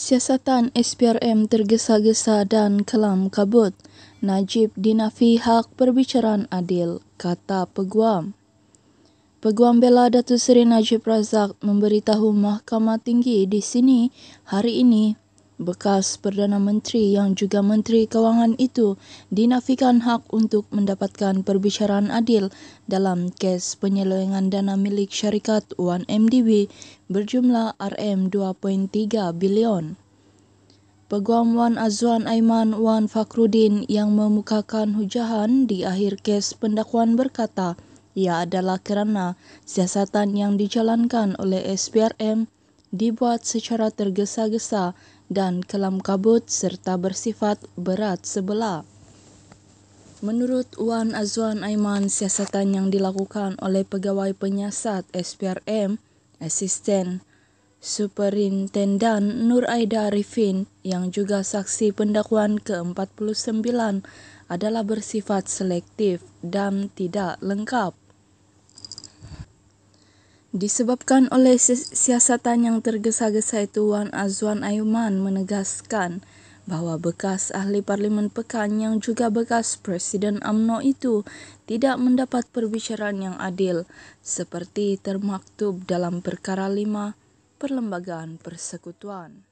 Siasatan SPRM tergesa-gesa dan kelam kabut. Najib dinafi hak perbicaraan adil, kata peguam. Peguam Bela Datu Seri Najib Razak memberitahu Mahkamah Tinggi di sini hari ini Bekas Perdana Menteri yang juga Menteri Kewangan itu dinafikan hak untuk mendapatkan perbicaraan adil dalam kes penyelewengan dana milik syarikat 1MDB berjumlah RM2.3 bilion. Peguam Wan Azwan Aiman Wan Fakrudin yang memukakan hujahan di akhir kes pendakwaan berkata ia adalah kerana siasatan yang dijalankan oleh SPRM dibuat secara tergesa-gesa dan kelam kabut serta bersifat berat sebelah. Menurut Wan Azwan Aiman, siasatan yang dilakukan oleh pegawai penyiasat SPRM, asisten Superintendan Nur Aida Arifin yang juga saksi pendakwaan ke-49 adalah bersifat selektif dan tidak lengkap. Disebabkan oleh siasatan yang tergesa-gesa itu, Wan Azwan Ayuman menegaskan bahawa bekas ahli Parlimen Pekan yang juga bekas Presiden AMNO itu tidak mendapat perbicaraan yang adil seperti termaktub dalam perkara lima Perlembagaan Persekutuan.